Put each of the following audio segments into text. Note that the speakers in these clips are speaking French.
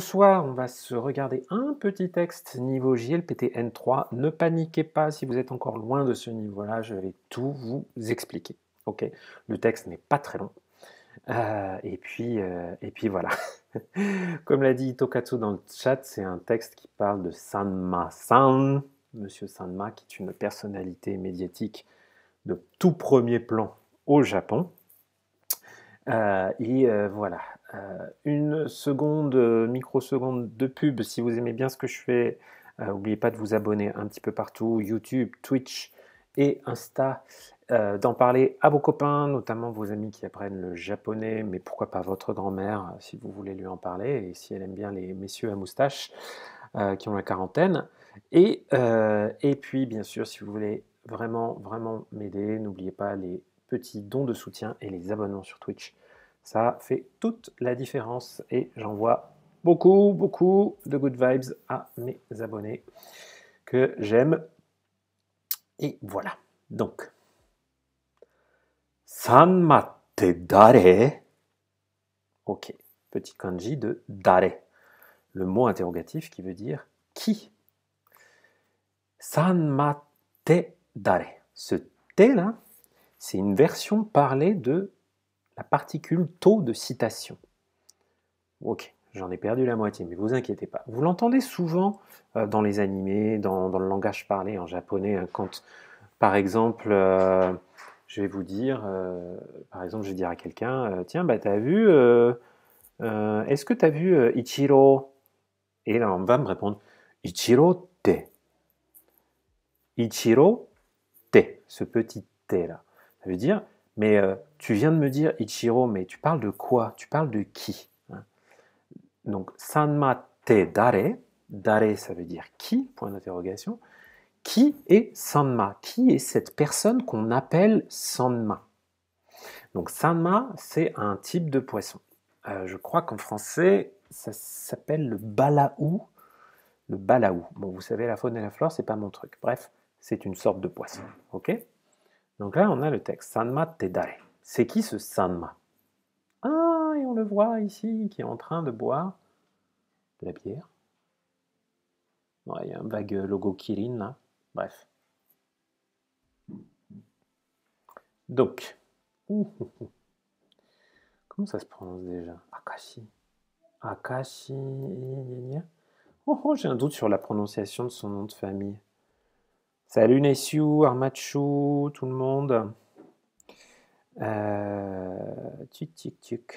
soir, on va se regarder un petit texte niveau JLPT n 3. Ne paniquez pas si vous êtes encore loin de ce niveau-là, je vais tout vous expliquer. Ok, le texte n'est pas très long. Euh, et, puis, euh, et puis voilà. Comme l'a dit Tokatsu dans le chat, c'est un texte qui parle de Sanma-san, Monsieur Sanma, qui est une personnalité médiatique de tout premier plan au Japon. Euh, et voilà, euh, une seconde, euh, microseconde de pub si vous aimez bien ce que je fais. N'oubliez euh, pas de vous abonner un petit peu partout, YouTube, Twitch et Insta, d'en parler à vos copains, notamment vos amis qui apprennent le japonais, mais pourquoi pas votre grand-mère si vous voulez lui en parler, et si elle aime bien les messieurs à moustache qui ont la quarantaine. Et, et puis, bien sûr, si vous voulez vraiment, vraiment m'aider, n'oubliez pas les petits dons de soutien et les abonnements sur Twitch. Ça fait toute la différence et j'envoie beaucoup, beaucoup de good vibes à mes abonnés que j'aime. Et voilà. Donc, San Mate Dare. Ok, petit kanji de Dare, le mot interrogatif qui veut dire qui. San Mate Dare. Ce T là, c'est une version parlée de particule taux de citation. Ok, j'en ai perdu la moitié, mais vous inquiétez pas. Vous l'entendez souvent euh, dans les animés, dans, dans, le langage parlé en japonais, hein, quand, par exemple, euh, je vais vous dire, euh, par exemple, je vais dire à quelqu'un, tiens, bah t'as vu, est-ce que t'as vu Ichiro Et là, on va me répondre, Ichiro te. Ichiro te, ce petit te là. Ça veut dire, mais euh, tu viens de me dire, Ichiro, mais tu parles de quoi Tu parles de qui hein? Donc, Sanma te dare. Dare, ça veut dire qui Point d'interrogation. Qui est Sanma Qui est cette personne qu'on appelle Sanma Donc, Sanma, c'est un type de poisson. Euh, je crois qu'en français, ça s'appelle le balaou. Le balaou. Bon, vous savez, la faune et la flore, c'est pas mon truc. Bref, c'est une sorte de poisson. OK donc là, on a le texte. Sanma Tedare. C'est qui ce Sanma Ah, et on le voit ici, qui est en train de boire de la bière. Il y a un vague logo Kirin là. Bref. Donc, comment ça se prononce déjà Akashi. Akashi. Oh, oh j'ai un doute sur la prononciation de son nom de famille. Salut Nessiu, Armachou, tout le monde. Euh, tic tic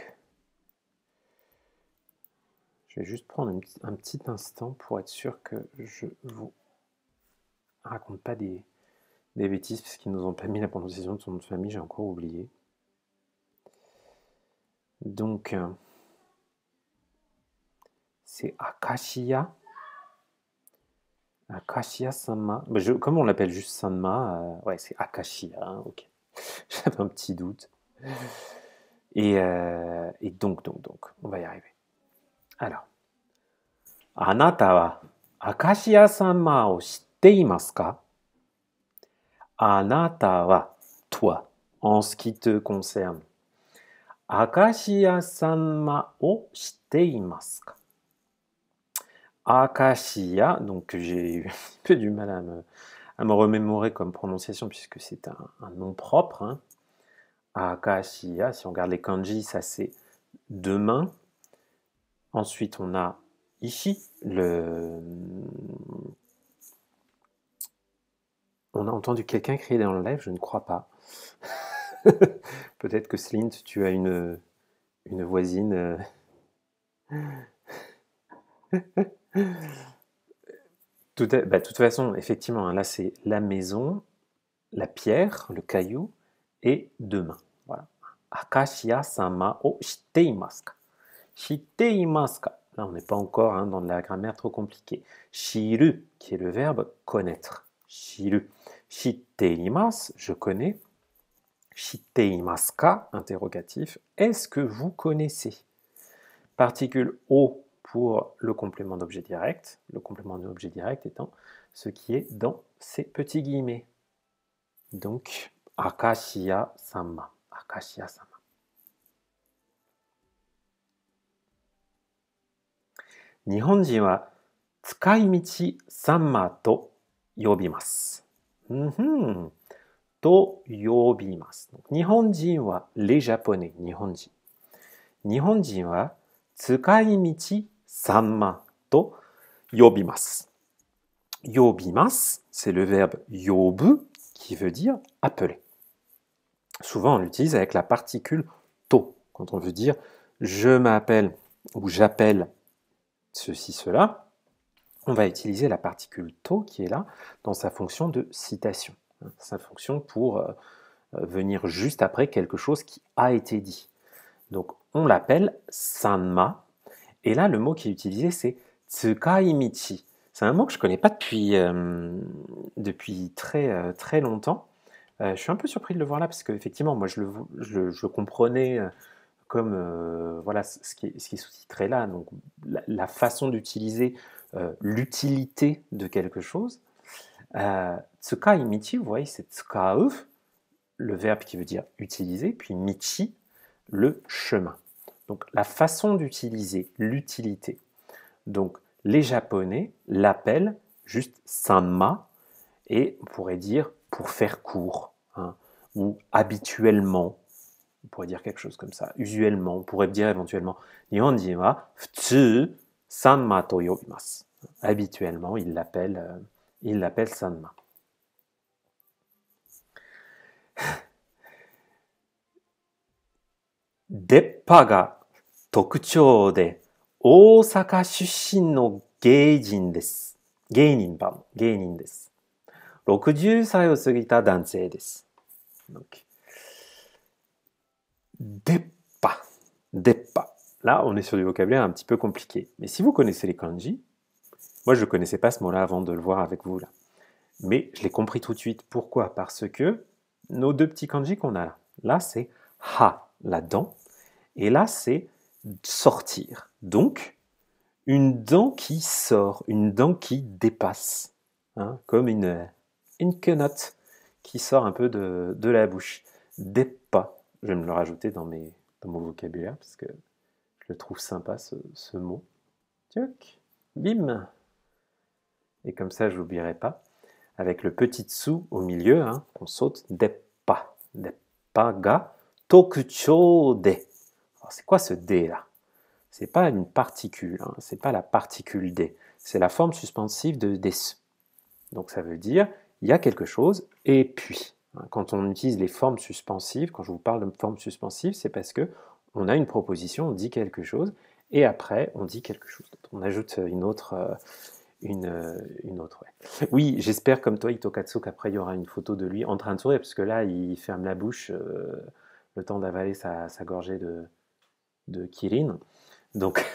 Je vais juste prendre un, petit instant pour être sûr que je vous raconte pas des, des bêtises parce qu'ils nous ont pas mis la prononciation de son nom de famille, j'ai encore oublié. Donc, euh, c'est Akashiya. Akashiya sama bah, on l'appelle juste Sanma euh, Ouais, c'est Akashiya, hein, ok. J'avais un petit doute. Euh, et, donc, donc, donc, on va y arriver. Alors, Anata wa Akashiya Sanma o shitte ka toi, en ce qui te concerne, Akashiya Sanma o shitte ka Akashiya, donc j'ai eu un peu du mal à me, remémorer comme prononciation puisque c'est un, nom propre. Hein. Akashiya, si on regarde les kanji, ça c'est demain. Ensuite, on a ici le. On a entendu quelqu'un crier dans le live, je ne crois pas. Peut-être que Slint, tu as une, une voisine. Euh. Bah, de toute façon, effectivement, hein, là c'est la maison, la pierre, le caillou, et demain. Voilà. sama o shiteimasu ka. Là, on n'est pas encore hein, dans la grammaire trop compliquée. Shiru, qui est le verbe connaître. Shiru. Shiteimasu, je connais. Shiteimasu ka, interrogatif. Est-ce que vous connaissez Particule o pour le complément d'objet direct, le complément d'objet direct étant ce qui est dans ces petits guillemets. Donc, Akashiya Sama. Akashiya Sama. Nihonji wa Tsukaimichi Sama to yobimasu. Mm To yobimasu. Nihonji wa les japonais, Nihonji. Nihonji wa Tsukaimichi c'est le verbe yobu qui veut dire appeler. Souvent, on l'utilise avec la particule to quand on veut dire je m'appelle ou j'appelle ceci, cela. On va utiliser la particule to qui est là dans sa fonction de citation, sa fonction pour euh, euh, venir juste après quelque chose qui a été dit. Donc on l'appelle sanma et là, le mot qui est utilisé, c'est tsukaimichi. C'est un mot que je ne connais pas depuis, euh, depuis très, euh, très longtemps. Euh, je suis un peu surpris de le voir là, parce qu'effectivement, moi, je le, je, comprenais comme voilà, ce qui est, ce qui sous-titré là, donc la, façon d'utiliser l'utilité de quelque chose. tsukaimichi, vous voyez, c'est tsukau, le verbe qui veut dire utiliser, puis michi, le chemin. Donc la façon d'utiliser l'utilité. Donc les Japonais l'appellent juste sanma et on pourrait dire pour faire court hein, ou habituellement. On pourrait dire quelque chose comme ça. Usuellement, on pourrait dire éventuellement wa futsu sanma to Habituellement, ils l'appellent euh, « il sanma. de DEPPA. Là, on est sur du vocabulaire un petit peu compliqué. Mais si vous connaissez les kanji, moi je ne connaissais pas ce mot-là avant de le voir avec vous là. Mais je l'ai compris tout de suite. Pourquoi Parce que nos deux petits kanji qu'on a là, là c'est ha, la dent, et là, c'est sortir. Donc, une dent qui sort, une dent qui dépasse, hein, comme une, une quenotte qui sort un peu de, la bouche. Des Je vais me le rajouter dans, mes, mon vocabulaire parce que je le trouve sympa ce, mot. Tioc, bim. Et comme ça, je n'oublierai pas. Avec le petit sou au milieu, hein, qu'on saute des pas. Des de c'est quoi ce D là C'est pas une particule, hein. c'est pas la particule D. C'est la forme suspensive de D. Donc ça veut dire il y a quelque chose et puis. Hein. quand on utilise les formes suspensives, quand je vous parle de formes suspensives, c'est parce que on a une proposition, on dit quelque chose et après on dit quelque chose On ajoute une autre. Euh, euh, une, autre. Oui, j'espère comme toi, Itokatsu, qu'après il y aura une photo de lui en train de sourire, parce que là, il ferme la bouche euh, le temps d'avaler sa, sa gorgée de, de Kirin. Donc,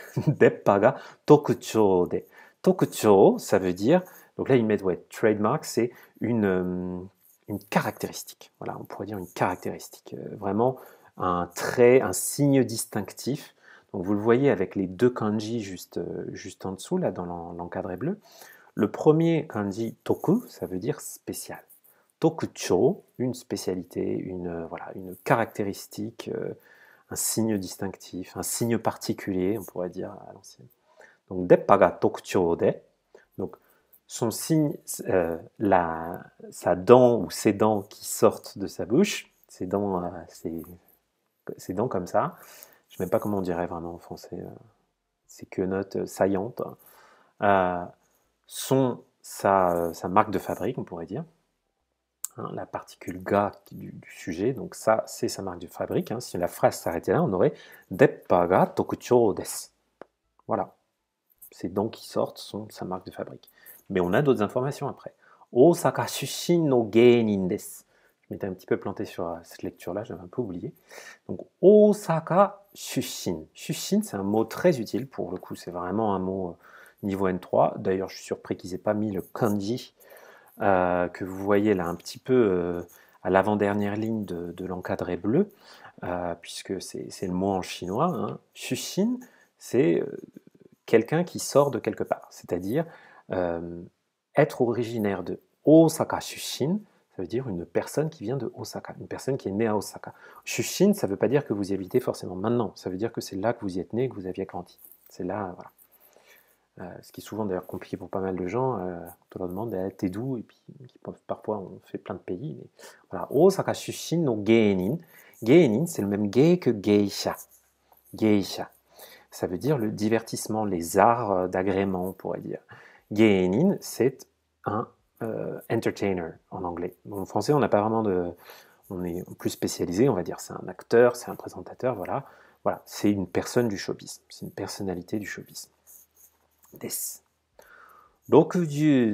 Paga Tokucho de. Tokucho, ça veut dire, donc là, il met, ouais, trademark, c'est une, euh, une caractéristique. Voilà, on pourrait dire une caractéristique. Euh, vraiment un trait, un signe distinctif. Donc, vous le voyez avec les deux kanji juste, euh, juste en dessous, là, dans l'encadré bleu. Le premier kanji, toku, ça veut dire spécial. Tokucho, une spécialité, une, voilà, une caractéristique un signe distinctif, un signe particulier, on pourrait dire à l'ancienne. Donc, deppaga de, donc son signe, euh, sa dent ou ses dents qui sortent de sa bouche, ses dents, euh, dents comme ça, je ne sais pas comment on dirait vraiment en français, ses euh, que notes saillantes, sont sa marque de fabrique, on pourrait dire. Hein, la particule GA du, sujet, donc ça c'est sa marque de fabrique. Hein. Si la phrase s'arrêtait là, on aurait Deppa Tokucho des. Voilà. Ces dents qui sortent sont sa marque de fabrique. Mais on a d'autres informations après. Osaka sushin no Geinin des. Je m'étais un petit peu planté sur euh, cette lecture-là, j'avais un peu oublié. Donc Osaka sushin. Sushin, c'est un mot très utile pour le coup, c'est vraiment un mot euh, niveau N3. D'ailleurs, je suis surpris qu'ils aient pas mis le kanji euh, que vous voyez là un petit peu euh, à l'avant-dernière ligne de, l'encadré bleu, euh, puisque c'est le mot en chinois, Shushin, c'est quelqu'un qui sort de quelque part, c'est-à-dire être originaire de Osaka Shushin, ça veut dire une personne qui vient de Osaka, une personne qui est née à Osaka. Shushin, ça ne veut pas dire que vous y habitez forcément maintenant, ça veut dire que c'est là que vous y êtes né, que vous aviez grandi. C'est là, voilà. Euh, ce qui est souvent d'ailleurs compliqué pour pas mal de gens, euh, on leur demande eh, t'es doux ?» et puis parfois on fait plein de pays. Mais... Voilà, Osaka Shushin no Geinin. Geinin, c'est le même gay que geisha. Geisha, ça veut dire le divertissement, les arts euh, d'agrément, on pourrait dire. Geinin, c'est un euh, entertainer en anglais. En français, on n'a pas vraiment de. On est plus spécialisé, on va dire. C'est un acteur, c'est un présentateur, voilà. Voilà, c'est une personne du showbiz, c'est une personnalité du showbiz. です60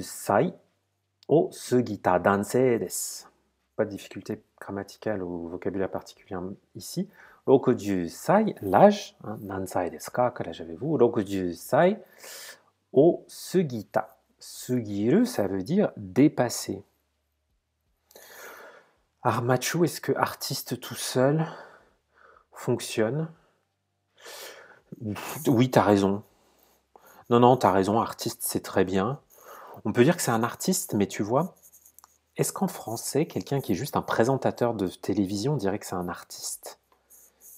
Pas de difficulté grammaticale ou vocabulaire particulier ici. 60歳、l'âge, hein, des ka, Quel âge avez-vous 60 Sugiru, ça veut dire dépasser. Armachu, est-ce que artiste tout seul fonctionne Oui, t'as raison. Non, non, t'as raison, artiste, c'est très bien. On peut dire que c'est un artiste, mais tu vois, est-ce qu'en français, quelqu'un qui est juste un présentateur de télévision dirait que c'est un artiste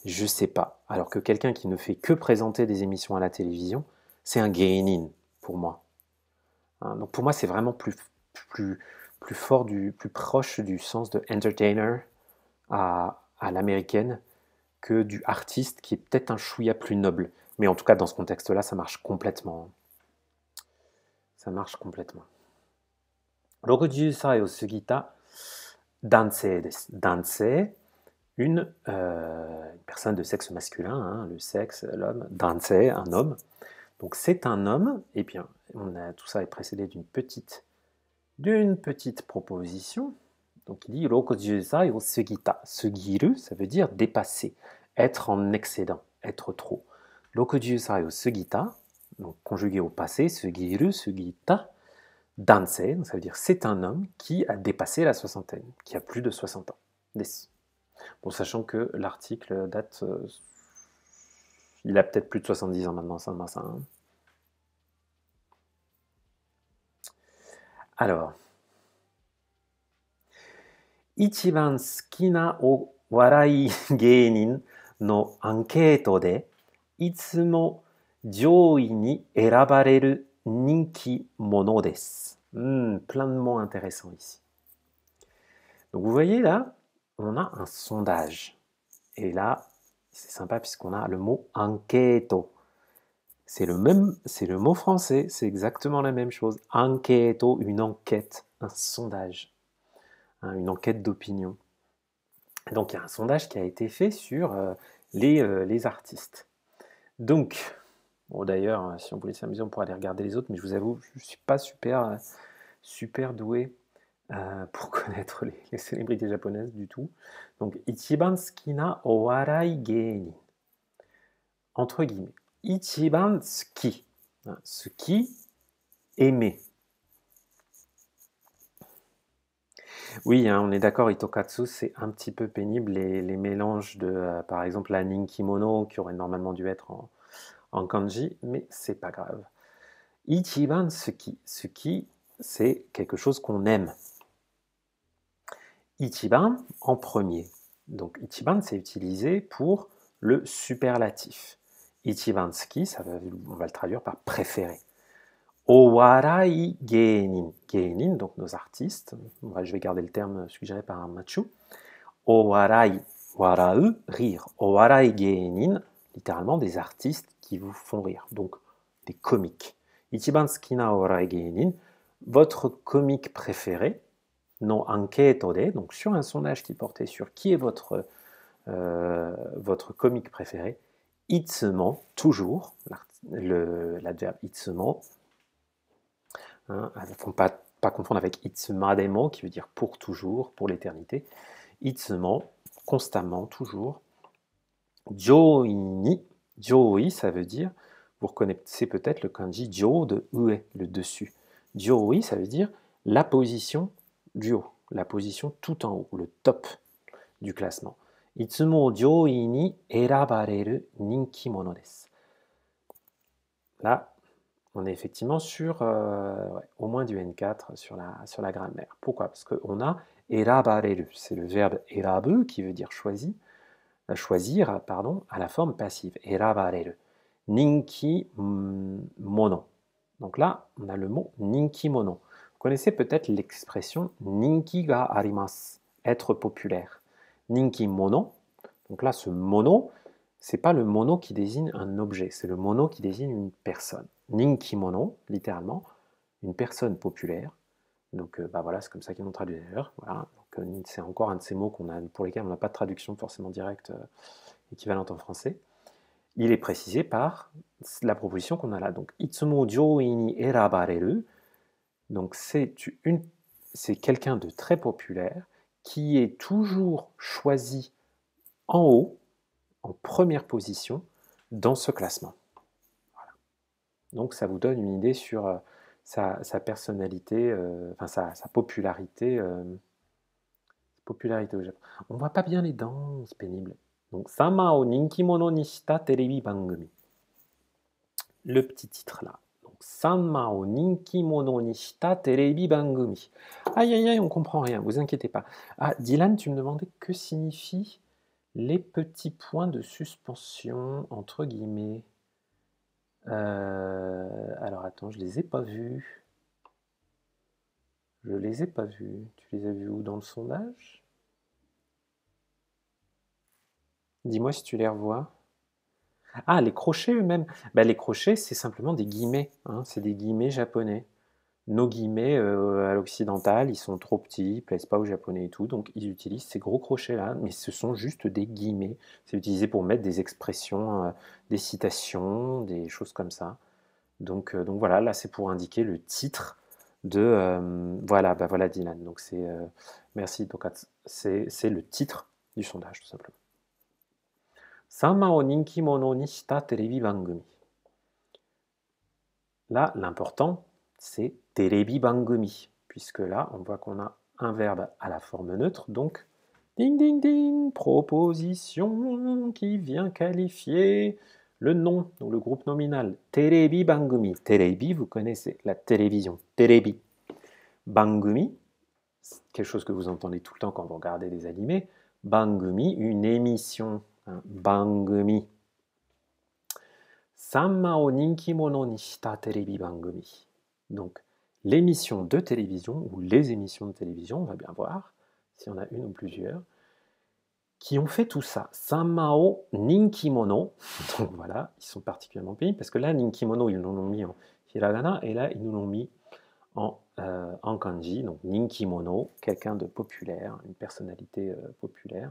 Je sais pas. Alors que quelqu'un qui ne fait que présenter des émissions à la télévision, c'est un gain-in, pour moi. Hein, donc pour moi, c'est vraiment plus, fort, du, plus proche du sens de entertainer à, à l'américaine que du artiste qui est peut-être un chouïa plus noble. Mais en tout cas, dans ce contexte-là, ça marche complètement. Ça marche complètement. 60歳を過ぎた男性です。男性 une, euh, une, personne de sexe masculin, hein, le sexe, l'homme, danse, un homme. Donc c'est un homme, et eh bien on a, tout ça est précédé d'une petite, d'une petite proposition. Donc il dit rokozusai o sugita. Sugiru, ça veut dire dépasser, être en excédent, être trop. 60 donc conjugué au passé, sugiru, sugita, danse, donc ça veut dire c'est un homme qui a dépassé la soixantaine, qui a plus de 60 ans. Bon, sachant que l'article date. Euh, il a peut-être plus de 70 ans maintenant, ça ça. Hein. Alors. Ichiban o warai no de いつも上位に選ばれる人気者です。Hmm, plein de mots intéressants ici. Donc vous voyez là, on a un sondage. Et là, c'est sympa puisqu'on a le mot enquête C'est le mot français, c'est exactement la même chose. enquête, une enquête, un sondage, hein, une enquête d'opinion. Donc il y a un sondage qui a été fait sur euh, euh, les artistes. Donc, bon d'ailleurs, euh, si on voulait s'amuser, on pourrait aller regarder les autres, mais je vous avoue, je ne suis pas super, euh, super doué euh, pour connaître les, célébrités japonaises du tout. Donc, Ichiban Skina Owarai Entre guillemets. Ichiban hein, ce qui aimait. Oui, hein, on est d'accord, Itokatsu, c'est un petit peu pénible. Les, mélanges de, euh, par exemple, la Ninkimono, qui aurait normalement dû être en, kanji, mais c'est pas grave. Ichiban Suki. Suki, c'est quelque chose qu'on aime. Ichiban en premier. Donc Ichiban, c'est utilisé pour le superlatif. suki, ça on va le traduire par préféré. Owarai Geinin. Geinin, donc nos artistes. Je vais garder le terme suggéré par Machu. Owarai, rire. Owarai Geinin, littéralement des artistes qui vous font rire, donc des comiques. Ichiban owarai Geinin, votre comique préféré, non enquête donc sur un sondage qui portait sur qui est votre, euh, votre comique préféré, ITSUMO, toujours, l'adverbe ITSUMO Hein, ne faut pas, pas confondre avec itsema qui veut dire pour toujours, pour l'éternité. Itsumon »,« constamment, toujours. ni »,« joi, ça veut dire, vous reconnaissez peut-être le kanji jo de ue, le dessus. Joi, ça veut dire la position du haut, la position tout en haut, le top du classement. Itsumo joi ni ninki ninkimono desu. Là, on est effectivement sur euh, au moins du N4 sur la, sur la grammaire. Pourquoi Parce qu'on a erabareru, c'est le verbe erabu qui veut dire choisir, euh, choisir pardon, à la forme passive, erabareru. Ninki mono. Donc là, on a le mot ninki mono. Vous connaissez peut-être l'expression ninki ga arimas, être populaire. Ninki mono. Donc là, ce mono, c'est pas le mono qui désigne un objet, c'est le mono qui désigne une personne. Ninkimono, littéralement, une personne populaire. Donc euh, bah voilà, c'est comme ça qu'ils l'ont traduit d'ailleurs. Voilà. Euh, c'est encore un de ces mots qu'on a, pour lesquels on n'a pas de traduction forcément directe euh, équivalente en français. Il est précisé par la proposition qu'on a là. Donc itsumo joini erabareru. Donc c'est une c'est quelqu'un de très populaire qui est toujours choisi en haut première position dans ce classement. Donc ça vous donne une idée sur euh, sa, personnalité, euh, enfin sa, popularité, euh, popularité au Japon. On voit pas bien les c'est pénible. Donc Sama o Ninkimono Nishita Terebi Bangumi. Le petit titre là. Donc Sama mono Ninkimono Nishita Terebi Bangumi. Aïe aïe aïe, on comprend rien, vous inquiétez pas. Ah, Dylan, tu me demandais que signifie les petits points de suspension, entre guillemets. Euh, alors attends, je les ai pas vus. Je les ai pas vus. Tu les as vus où dans le sondage Dis-moi si tu les revois. Ah, les crochets eux-mêmes. Bah, les crochets, c'est simplement des guillemets. Hein. c'est des guillemets japonais nos guillemets euh, à l'occidental, ils sont trop petits, ils plaisent pas aux japonais et tout, donc ils utilisent ces gros crochets là, mais ce sont juste des guillemets. C'est utilisé pour mettre des expressions, euh, des citations, des choses comme ça. Donc, euh, donc voilà, là c'est pour indiquer le titre de voilà, bah voilà Dylan. Donc c'est merci Donc c'est le titre du sondage tout simplement. Sama o ninki mono ni shita Là, l'important, c'est terebi bangumi. puisque là, on voit qu'on a un verbe à la forme neutre, donc ding ding ding, proposition qui vient qualifier le nom, donc le groupe nominal. Terebi bangumi. Terebi, vous connaissez la télévision. Terebi. Bangumi, quelque chose que vous entendez tout le temps quand vous regardez des animés. Bangumi, une émission. Hein, bangumi. Sanma o ninki ni shita terebi bangumi. Donc, l'émission de télévision ou les émissions de télévision, on va bien voir, si on a une ou plusieurs, qui ont fait tout ça. Samao Ninkimono, donc voilà, ils sont particulièrement payés, parce que là, Ninkimono, ils nous l'ont mis en hiragana, et là, ils nous l'ont mis en, euh, kanji, donc Ninkimono, quelqu'un de populaire, une personnalité euh, populaire.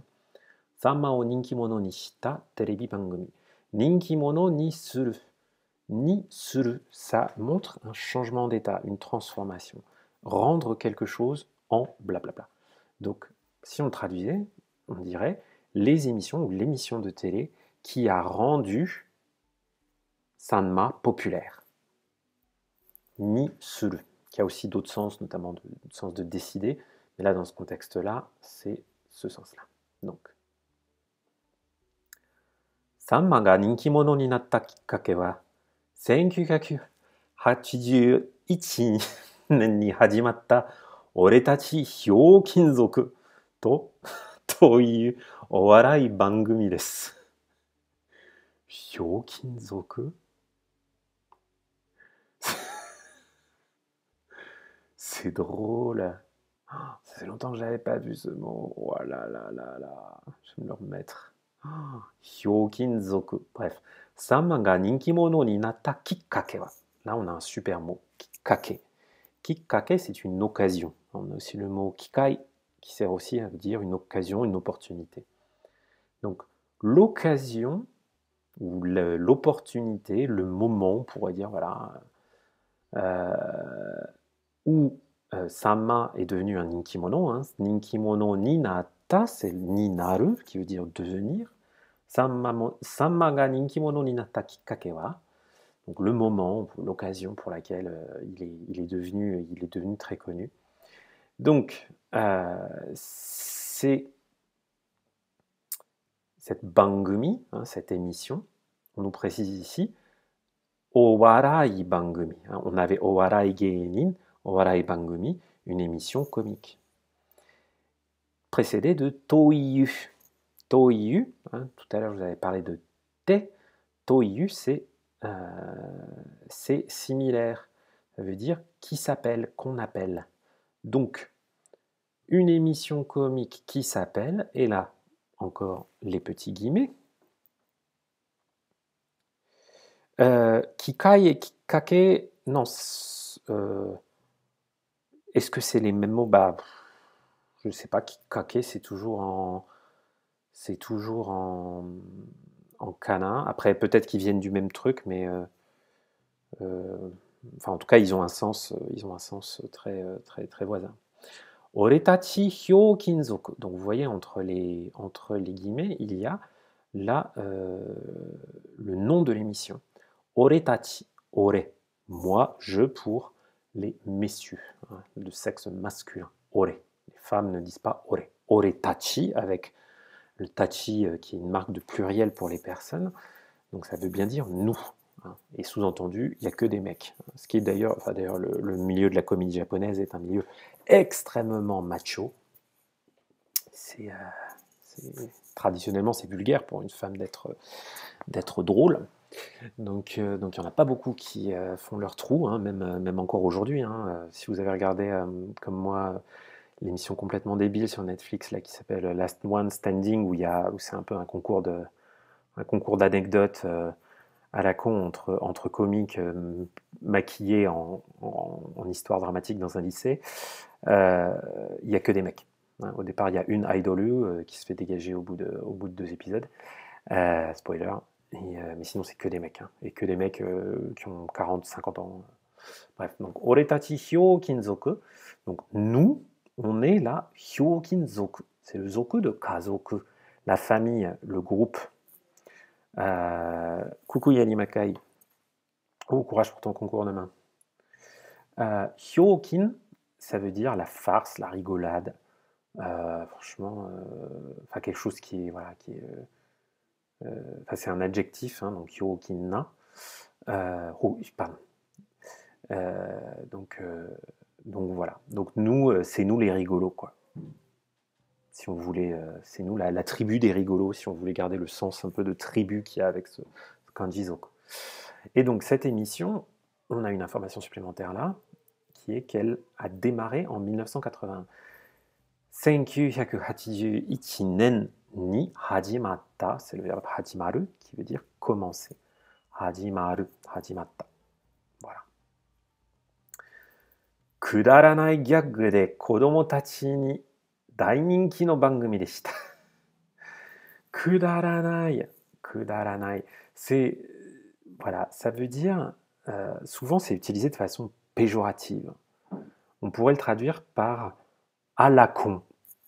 Samao Ninkimono ni shita, terebi bangumi. Ninkimono ni suru ni suru, ça montre un changement d'état, une transformation. Rendre quelque chose en blablabla. Donc, si on traduisait, on dirait les émissions ou l'émission de télé qui a rendu Sanma populaire. Ni suru, qui a aussi d'autres sens, notamment le sens de décider, mais là, dans ce contexte-là, c'est ce sens-là. Donc, Sanma ga ninkimono ni natta 1981年に始まった俺たちひょうきん族と、というお笑い番組です。ひょうきん族 C'est drôle. Ça fait longtemps que j'avais e n pas vu ce mot. Oh là là là là. Je vais me le remettre. Hyokinzoku. Bref. サンマが人気者になったきっかけは Là, on a un super mot, kikake. Kikake, c'est une occasion. On a aussi le mot kikai qui sert aussi à dire une occasion, une opportunité. Donc, l'occasion ou l'opportunité, le moment, on pourrait dire, voilà, euh, où euh, Sama est devenu un Ninkimono. Hein. ni Ninata, c'est Ninaru, qui veut dire devenir donc le moment, l'occasion pour laquelle euh, il est, il, est, devenu, il est devenu très connu. Donc, euh, c'est cette bangumi, hein, cette émission, on nous précise ici, Owarai Bangumi. Hein. on avait Owarai Geenin Owarai Bangumi, une émission comique, précédée de Toiyu. Toiyu, hein, tout à l'heure vous avez parlé de Te, Toiyu euh, c'est similaire, ça veut dire qui s'appelle, qu'on appelle. Donc, une émission comique qui s'appelle, et là encore les petits guillemets, euh, kikai et kikake, non, euh, est-ce que c'est les mêmes mots bah, je ne sais pas, kikake c'est toujours en, c'est toujours en, en canin. Après, peut-être qu'ils viennent du même truc, mais euh, euh, enfin, en tout cas, ils ont un sens, ils ont un sens très, très, très voisin. Oretachi hyo kinzoku. Donc, vous voyez entre les, entre les guillemets, il y a euh, le nom de l'émission. Oretachi, ore, moi, je pour les messieurs, de hein, sexe masculin. Ore. Les femmes ne disent pas ore. Oretachi avec le Tachi, euh, qui est une marque de pluriel pour les personnes. Donc ça veut bien dire nous. Hein. Et sous-entendu, il n'y a que des mecs. Ce qui est d'ailleurs, enfin d'ailleurs, le, milieu de la comédie japonaise est un milieu extrêmement macho. Euh, traditionnellement, c'est vulgaire pour une femme d'être, d'être drôle. Donc, euh, donc il n'y en a pas beaucoup qui font leur trou, hein, même, même encore aujourd'hui. Hein. Si vous avez regardé, comme moi, l'émission complètement débile sur Netflix là, qui s'appelle euh, Last One Standing, où, où c'est un peu un concours de un concours d'anecdotes euh, à la con entre, comiques euh, maquillés en, histoire dramatique dans un lycée. Il n'y a que des mecs. Hein. Au départ, il y a une idolu qui se fait dégager au bout de, au bout de deux épisodes. spoiler. mais sinon, c'est que des mecs. Hein. Et que des mecs qui ont 40, 50 ans. Bref, donc, Oretachi Hyo Kinzoku. Donc, nous, on est là, Hyokin Zoku. C'est le Zoku de Kazoku, la famille, le groupe. coucou euh, Makai. Oh, courage pour ton concours demain. Euh, Hyokin, ça veut dire la farce, la rigolade. Euh, franchement, euh, enfin quelque chose qui est. Voilà, qui est c'est un adjectif, hein, donc na Oh, pardon. donc donc voilà. Donc nous, euh, c'est nous les rigolos, quoi. Si on voulait, euh, c'est nous la, tribu des rigolos, si on voulait garder le sens un peu de tribu qu'il y a avec ce, ce kanjizo. Et donc cette émission, on a une information supplémentaire là, qui est qu'elle a démarré en 1981. 1981 ni c'est le verbe hajimaru qui veut dire commencer. Hajimaru, hajimatta. C'est, voilà, ça veut dire, euh, souvent c'est utilisé de façon péjorative. On pourrait le traduire par à la con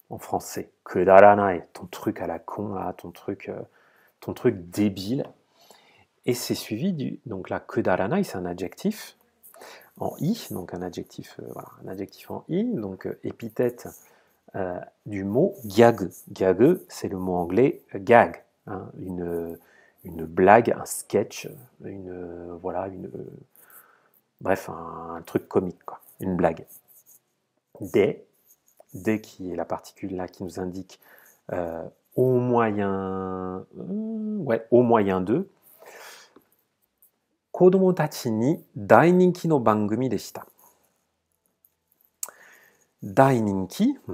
en français. Que ton truc à la con, là, ton truc, euh, ton truc débile. Et c'est suivi du, donc là, que daranai, c'est un adjectif en i, donc un adjectif, euh, un adjectif en i, donc euh, épithète euh, du mot gag. Gag, c'est le mot anglais gag, hein, une, une blague, un sketch, une voilà, une bref, un, truc comique, quoi, une blague. Des, qui est la particule là qui nous indique au moyen, ouais, au moyen de, on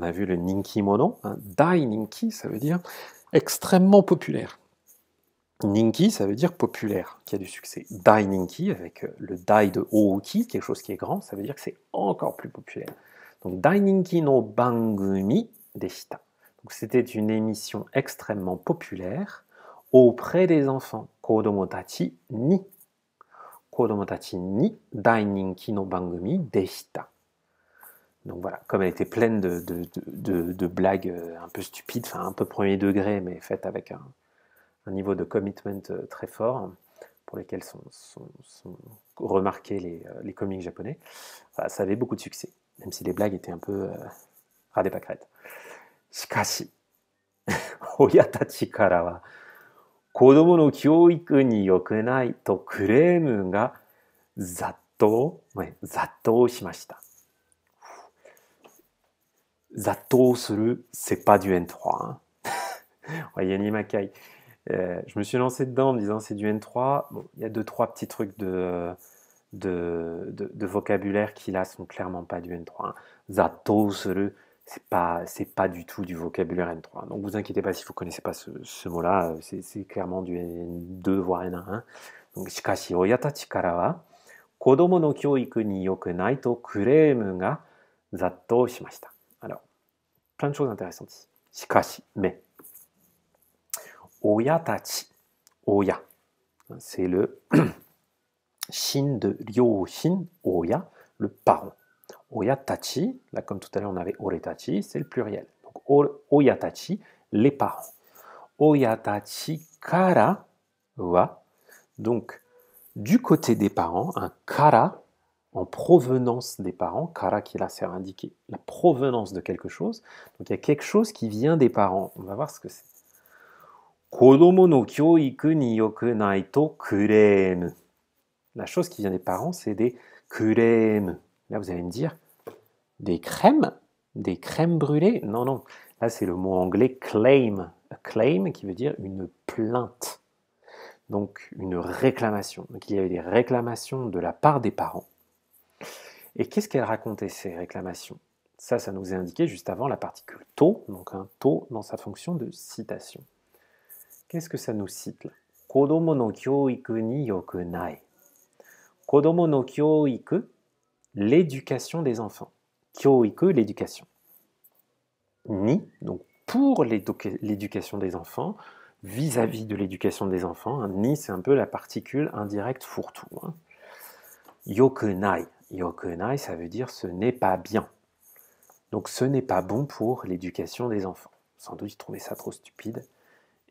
a vu le ninki mono ».« ça veut dire extrêmement populaire. Ninki, ça veut dire populaire, qui a du succès. Dai Ninki, avec le Dai de Ooki, quelque chose qui est grand, ça veut dire que c'est encore plus populaire. Donc Dai Ninki no Bangumi Deshita. Donc c'était une émission extrêmement populaire auprès des enfants. kodomo tachi ni donc voilà, comme elle était pleine de, blagues euh, un peu stupides, enfin un peu premier degré, mais faites avec un, niveau de commitment euh, très fort, pour lesquels sont, remarqués les, euh, comics japonais, ça avait beaucoup de succès, même si les blagues étaient un peu euh, ras Shikashi, oyatachi no c'est pas du N3. Yanni Makai. je me suis lancé dedans en me disant c'est du N3. Bon, il y a deux, trois petits trucs de, de vocabulaire qui là sont clairement pas du N3. Hein。Zato, suru, c'est pas pas du tout du vocabulaire N3. Donc vous inquiétez pas si vous connaissez pas ce, mot-là, euh, c'est clairement du N2 voire N1. Donc plein de choses intéressantes ici. mais c'est le shin de ryo le parent Oyatachi, là comme tout à l'heure on avait Oretachi, c'est le pluriel. Donc Oyatachi, les parents. Oyatachi kara wa, donc du côté des parents, un kara en provenance des parents, kara qui là sert à indiquer la provenance de quelque chose. Donc il y a quelque chose qui vient des parents. On va voir ce que c'est. Kodomo no kyoiku ni YOKUNAI to kurem. La chose qui vient des parents, c'est des kurem. Là, vous allez me dire, des crèmes, des crèmes brûlées. Non, non. Là, c'est le mot anglais claim. claim qui veut dire une plainte. Donc, une réclamation. Donc, il y avait des réclamations de la part des parents. Et qu'est-ce qu'elles racontaient, ces réclamations Ça, ça nous est indiqué juste avant la particule to, donc un to dans sa fonction de citation. Qu'est-ce que ça nous cite là Kodomo no iku ni Kodomo no iku, l'éducation des enfants. Kyoiku, l'éducation. Ni, donc pour l'éducation des enfants, vis-à-vis de l'éducation des enfants, hein, ni c'est un peu la particule indirecte fourre-tout. Hein. Yokunai. ça veut dire ce n'est pas bien. Donc ce n'est pas bon pour l'éducation des enfants. Sans doute ils trouvaient ça trop stupide.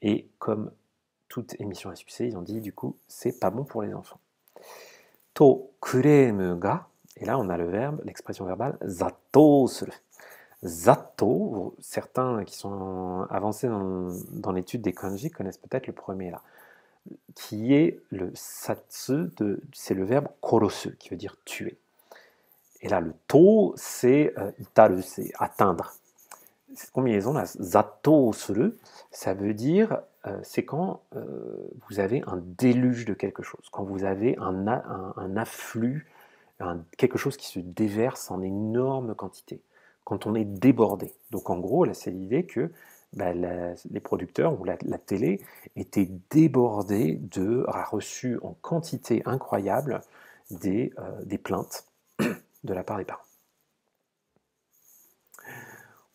Et comme toute émission à succès, ils ont dit du coup c'est pas bon pour les enfants. To kuremu ga et là, on a le verbe, l'expression verbale ZATO-SURU. Zato, certains qui sont avancés dans, l'étude des kanji connaissent peut-être le premier là, qui est le satsu, c'est le verbe korosu, qui veut dire tuer. Et là, le to, c'est euh, itaru, c'est atteindre. Cette combinaison là, zato suru, ça veut dire, euh, c'est quand euh, vous avez un déluge de quelque chose, quand vous avez un afflux quelque chose qui se déverse en énorme quantité, quand on est débordé. Donc en gros, là, c'est l'idée que bah, les producteurs ou la, télé étaient débordés de, a reçu en quantité incroyable des, euh, plaintes de la part des parents.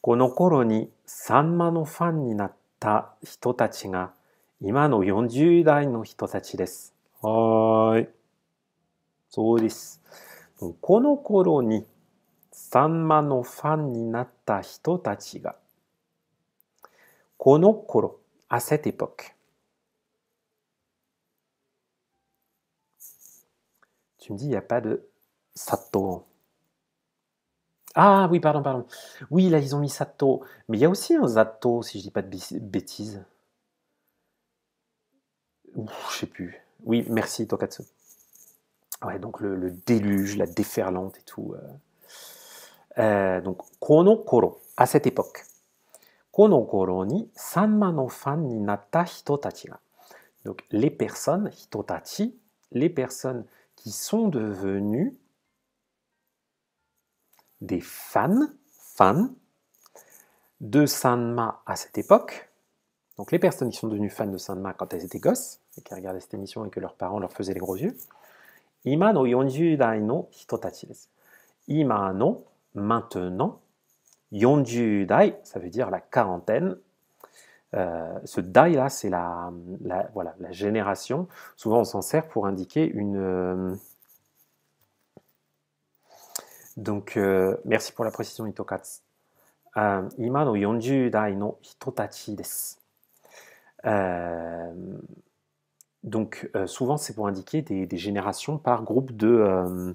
この頃にサンマのファンになった人たちが今の40 à cette époque. Tu me dis, il n'y a pas de Sato. Ah oui, pardon, pardon. Oui, là, ils ont mis Sato. Mais il y a aussi un Zato, si je ne dis pas de bêtises. je sais plus. Oui, merci, Tokatsu donc le, déluge, la déferlante et tout. Euh. Euh, donc, kono koro, à cette époque. Kono koro ni sanma no fan ni natta hitotachi Donc, les personnes, hitotachi, les personnes qui sont devenues des fans, fans de Sanma à cette époque. Donc, les personnes qui sont devenues fans de Sanma quand elles étaient gosses et qui regardaient cette émission et que leurs parents leur faisaient les gros yeux. 今の40 MAINTENANT, 40 DAI, ça veut dire la quarantaine. ce dai là, c'est la, voilà, la génération. Souvent, on s'en sert pour indiquer une. Euh, donc, euh, merci pour la précision, Itokatsu. Euh, ima no 40 Euh... Donc euh, souvent c'est pour indiquer des, générations par groupe de, euh,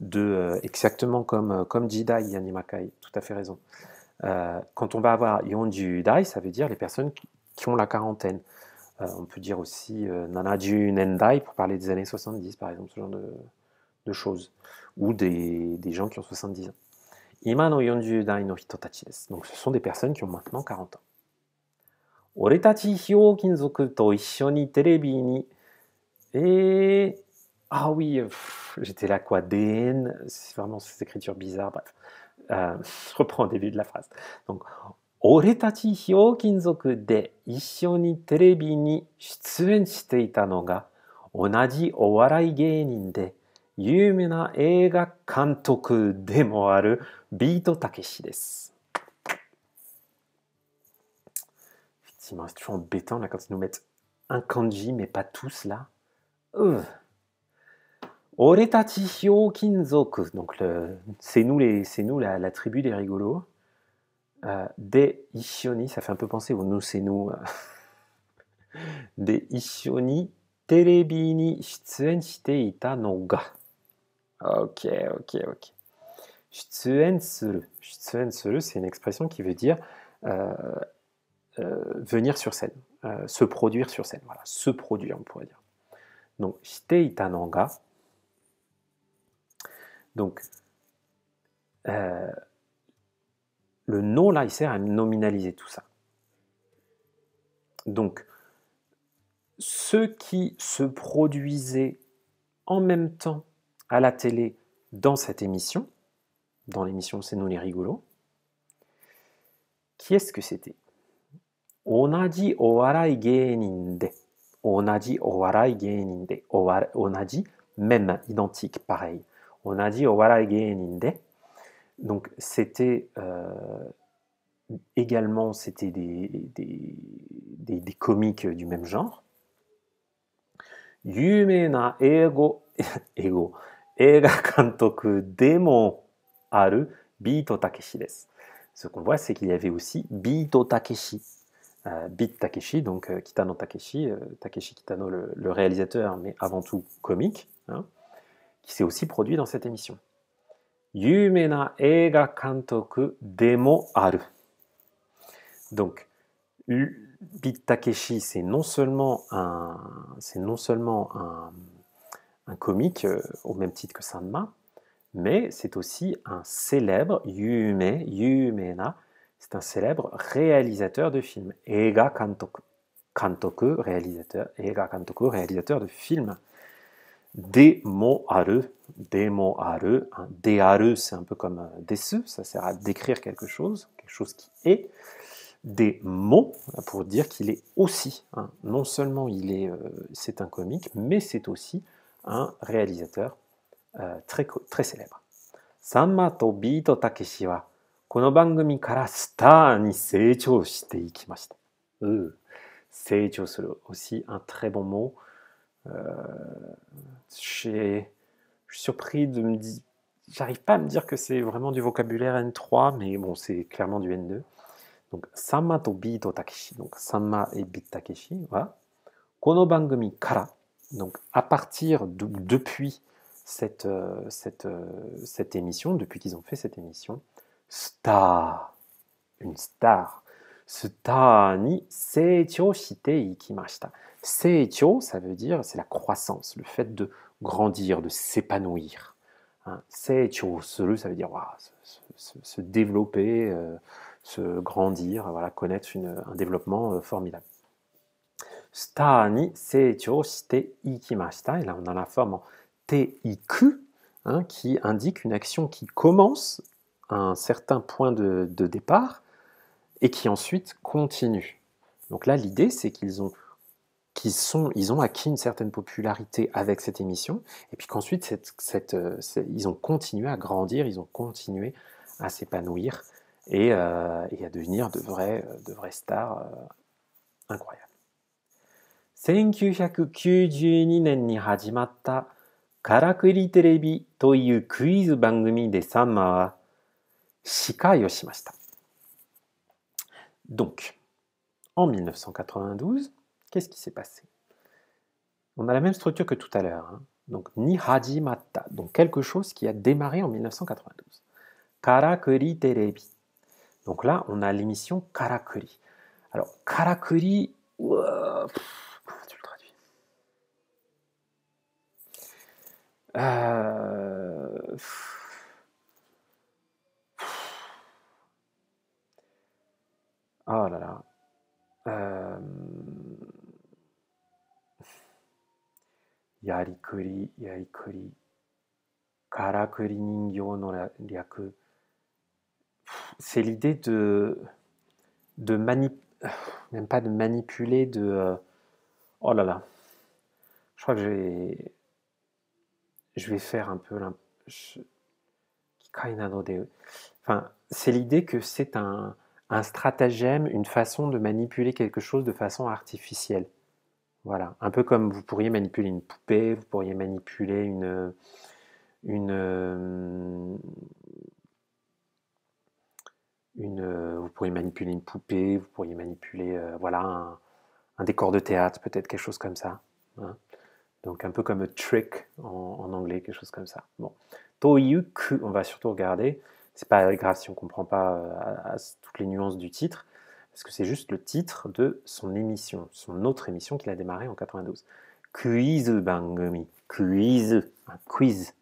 de euh, exactement comme, comme Jidai Yanimakai, tout à fait raison. quand on va avoir Yonju Dai, ça veut dire les personnes qui, ont la quarantaine. on peut dire aussi Nanaju Nendai pour parler des années 70 par exemple, ce genre de, choses, ou des, des, gens qui ont 70 ans. Ima no Yonju Dai no Hitotachi Donc ce sont des personnes qui ont maintenant 40 ans. 俺たち非黄金族と一緒にテレビに、et ah oui, j'étais là quoi, DN, c'est vraiment ces écritures bizarres, bref. Euh, je reprends au début de la phrase. Donc, 俺たち非黄金族で一緒にテレビに出演していたのが同じお笑い芸人で有名な映画監督でもあるビートたけしです。C'est toujours embêtant là, quand ils nous mettent un kanji, mais pas tous là. Euh. Oretachio Kinzoku. Donc, c'est nous, les, nous la, la, tribu des rigolos. Euh, de Ishioni, ça fait un peu penser au nous, c'est nous. de Ishioni Terebi ni shitsuen shite ita no ga. Ok, ok, ok. Shitsuen suru. Shitsuen suru, c'est une expression qui veut dire euh, euh, venir sur scène, euh, se produire sur scène. Voilà, se produire, on pourrait dire. Donc, shite itananga. Donc, euh, le nom là, il sert à nominaliser tout ça. Donc, ceux qui se produisaient en même temps à la télé dans cette émission, dans l'émission C'est nous les rigolos, qui est-ce que c'était dit même, identique, pareil. On a dit Owara Geninde. Donc c'était euh, également c'était des, des, des, des, comiques du même genre. Yumena ego ego ega kantoku demo aru Bito Takeshi Ce qu'on voit c'est qu'il y avait aussi Bito Takeshi euh, Bit Takeshi, donc euh, Kitano Takeshi, euh, Takeshi Kitano, le, réalisateur, mais avant tout comique, hein, qui s'est aussi produit dans cette émission. Yumena Eiga Kantoku Demo Aru. Donc, Bit Takeshi, c'est non seulement un, c'est non seulement un, comique au même titre que Sanma, mais c'est aussi un célèbre Yume, Yumena c'est un célèbre réalisateur de films, Ega Kantoku. Kantoku, réalisateur, Ega Kantoku, réalisateur de films. Démo aru, mots aru, hein. c'est un peu comme euh, déçu, ça sert à décrire quelque chose, quelque chose qui est. Des mots pour dire qu'il est aussi, hein, non seulement il est, euh, c'est un comique, mais c'est aussi un réalisateur euh, très, très célèbre. Sama Tobito Takeshiwa aussi un très bon mot. Euh, je suis surpris de me dire, j'arrive pas à me dire que c'est vraiment du vocabulaire N3, mais bon, c'est clairement du N2. Donc, Sama to Bito Takeshi. Donc, Sama et bi Takeshi. Voilà. Kono Bangumi Kara. Donc, à partir depuis cette, euh, cette, euh, cette émission, depuis qu'ils ont fait cette émission, star, une star. Star ni seichou shite ikimashita. Seichou, ça veut dire, c'est la croissance, le fait de grandir, de s'épanouir. Hein, ça veut dire se, développer, euh, se grandir, voilà, connaître un développement euh, formidable. Sta ni seichou shite ikimashita. Et là, on a la forme en teiku, hein, qui indique une action qui commence un certain point de, départ et qui ensuite continue. Donc là, l'idée, c'est qu'ils ont, sont, ils ont acquis une certaine popularité avec cette émission, et puis qu'ensuite, cette, euh, ils ont continué à grandir, ils ont continué à s'épanouir et, euh, à devenir de vrais, de vrais stars euh, incroyables. 1992年に始まったカラクリテレビというクイズ番組でサンマは donc en 1992, qu'est-ce qui s'est passé On a la même structure que tout à l'heure. Hein. Donc, ni Mata. donc quelque chose qui a démarré en 1992. Karakuri terebi. Donc là, on a l'émission Karakuri. Alors, Karakuri, tu le traduis euh, Oh là là. Euh... Yarikuri, Yarikuri. Karakuri Ningyo no que C'est l'idée de. de manipuler. Même pas de manipuler, de. Euh, oh là là. Je crois que je vais. Je vais faire un peu. Enfin, c'est l'idée que c'est un un stratagème, une façon de manipuler quelque chose de façon artificielle. Voilà, un peu comme vous pourriez manipuler une poupée, vous pourriez manipuler une, une, euh, une euh, vous pourriez manipuler une poupée, vous pourriez manipuler euh, voilà un, décor de théâtre, peut-être quelque chose comme ça. Hein. Donc un peu comme un trick en, anglais, quelque chose comme ça. Bon, toyuku, on va surtout regarder c'est pas grave si on comprend pas euh, toutes les nuances du titre, parce que c'est juste le titre de son émission, son autre émission qu'il a démarré en 92. Quiz Bangumi, quiz, un quiz.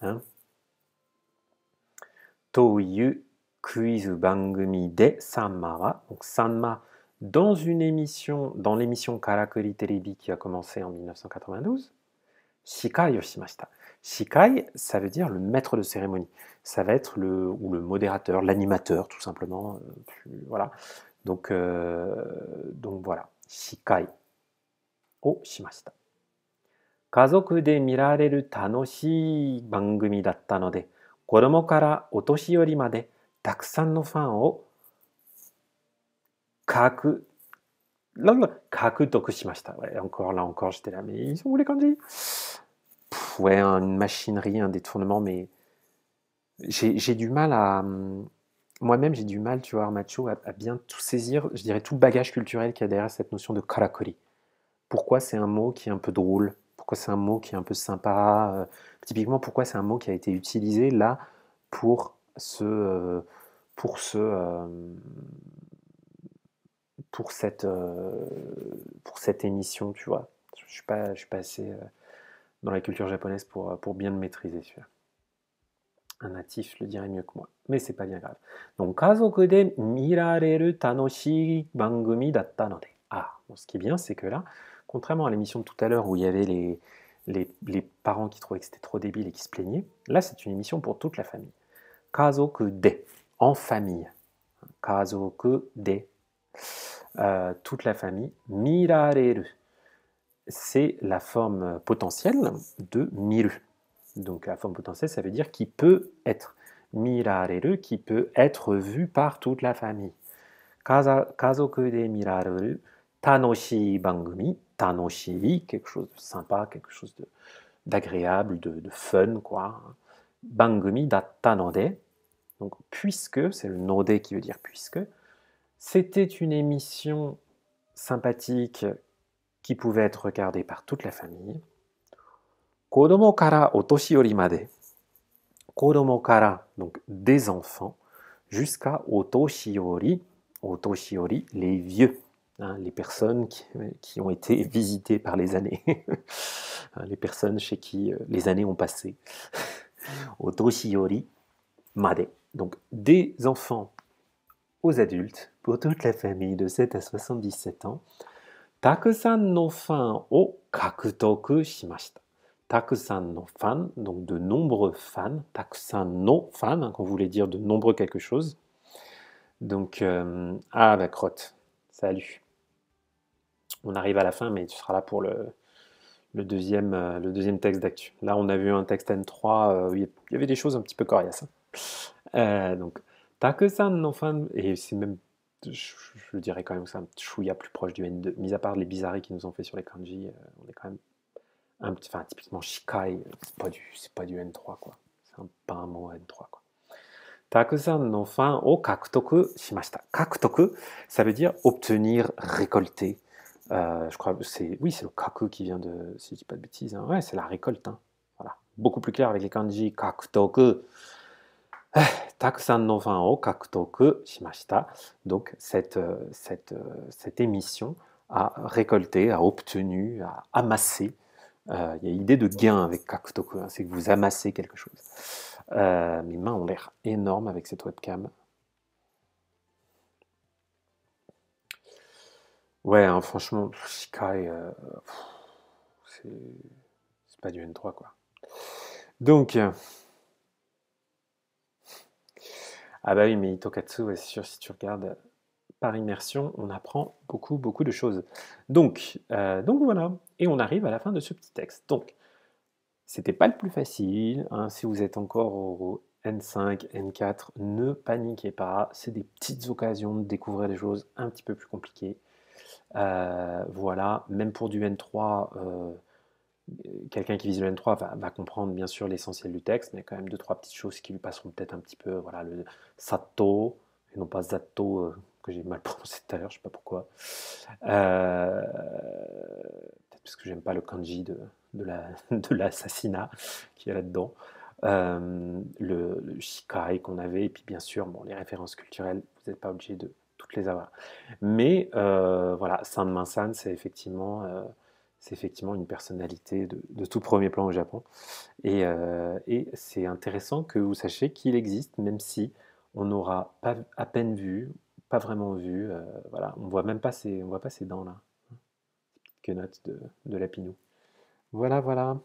To hein. Toyu quiz Bangumi de Sanma Donc Sanma, dans une émission, dans l'émission Karakuri Terebi qui a commencé en 1992, Shika Yoshimashita. Shikai, ça veut dire le maître de cérémonie. Ça va être le, ou le modérateur, l'animateur, tout simplement. Voilà. Donc, euh, donc voilà. Shikai. O shimashita. 家族で見られる楽しい番組だったので、子供からお年寄りまでたくさんのファンを獲獲得しました。Encore là encore, j'étais là, mais ils sont où les kanji ouais, une machinerie, un détournement, mais j'ai du mal à. Hum, moi-même, j'ai du mal, tu vois, Armacho, à, bien tout saisir, je dirais tout bagage culturel qu'il y a derrière cette notion de karakori. Pourquoi c'est un mot qui est un peu drôle Pourquoi c'est un mot qui est un peu sympa euh, Typiquement, pourquoi c'est un mot qui a été utilisé là pour ce. Euh, pour ce. Euh, pour cette, pour cette émission, tu vois. Je ne pas, je suis pas assez dans la culture japonaise pour, euh, pour bien le maîtriser sur Un natif le dirait mieux que moi, mais c'est pas bien grave. Donc, kazoku de mirareru tanoshi bangumi datta node. Ah, ce qui est bien, c'est que là, contrairement à l'émission de tout à l'heure où il y avait les, les, parents qui trouvaient que c'était trop débile et qui se plaignaient, là, c'est une émission pour toute la famille. Kazoku de, en famille. Kazoku de, euh, toute la famille. Mirareru, c'est la forme potentielle de miru. Donc la forme potentielle, ça veut dire qui peut être. Mirareru, qui peut être vu par toute la famille. Kazoku de mirareru, tanoshi bangumi, tanoshi, quelque chose de sympa, quelque chose d'agréable, de, fun, quoi. Bangumi datanode, donc puisque, c'est le node qui veut dire puisque, c'était une émission sympathique qui pouvait être regardé par toute la famille. Kodomo kara otoshiyori made. Kodomo kara, donc des enfants, jusqu'à otoshiori, otoshiori, les vieux, hein, les personnes qui, qui, ont été visitées par les années, hein, les personnes chez qui euh, les années ont passé. otoshiori made. Donc des enfants aux adultes, pour toute la famille de 7 à 77 ans, FAN donc de nombreux fans, qu'on voulait dire de nombreux quelque chose. Donc, euh, ah, bah, crotte, salut. On arrive à la fin, mais tu seras là pour le, le deuxième, euh, le deuxième texte d'actu. Là, on a vu un texte N3, euh, il y avait des choses un petit peu coriaces. NO hein. donc, et c'est même je, dirais quand même que c'est un chouïa plus proche du N2. Mis à part les bizarreries qu'ils nous ont fait sur les kanji, euh, on est quand même un petit. Enfin, typiquement Shikai, euh, c'est pas du, c'est pas du N3 quoi. C'est un, pas un mot N3 quoi. Takusan no fan o kakutoku shimashita. Kakutoku, ça veut dire obtenir, récolter. Euh, je crois que c'est. Oui, c'est le kaku qui vient de. Si je dis pas de bêtises, hein. ouais, c'est la récolte. Hein. Voilà. Beaucoup plus clair avec les kanji. Kakutoku. たくさんのファンを獲得しました。Donc cette, cette, cette émission a récolté, a obtenu, a amassé. Euh, il y a l'idée de gain avec Kaktoku, hein, c'est que vous amassez quelque chose. Euh, mes mains ont l'air énormes avec cette webcam. Ouais, hein, franchement, Shikai, euh, c'est pas du N3 quoi. Donc. Ah bah oui, mais Itokatsu, c'est sûr, si tu regardes euh, par immersion, on apprend beaucoup, beaucoup de choses. Donc, euh, donc voilà, et on arrive à la fin de ce petit texte. Donc, c'était pas le plus facile. Hein, si vous êtes encore au N5, N4, ne paniquez pas. C'est des petites occasions de découvrir des choses un petit peu plus compliquées. Euh, voilà, même pour du N3, quelqu'un qui vise le N3 va, comprendre bien sûr l'essentiel du texte, mais quand même deux, trois petites choses qui lui passeront peut-être un petit peu. Voilà, le Sato, et non pas Zato, euh, que j'ai mal prononcé tout à l'heure, je sais pas pourquoi. Euh, peut-être parce que j'aime pas le kanji de, de l'assassinat qui est là-dedans. Euh, le, shikai qu'on avait, et puis bien sûr, bon, les références culturelles, vous n'êtes pas obligé de toutes les avoir. Mais voilà, San c'est effectivement c'est effectivement une personnalité de, tout premier plan au Japon. Euh, et, c'est intéressant que vous sachiez qu'il existe, même si on n'aura pas à peine vu, pas vraiment vu. Euh, voilà, on voit même pas ses, on voit pas ses dents là, hein, que note de, de Lapinou. Voilà, voilà.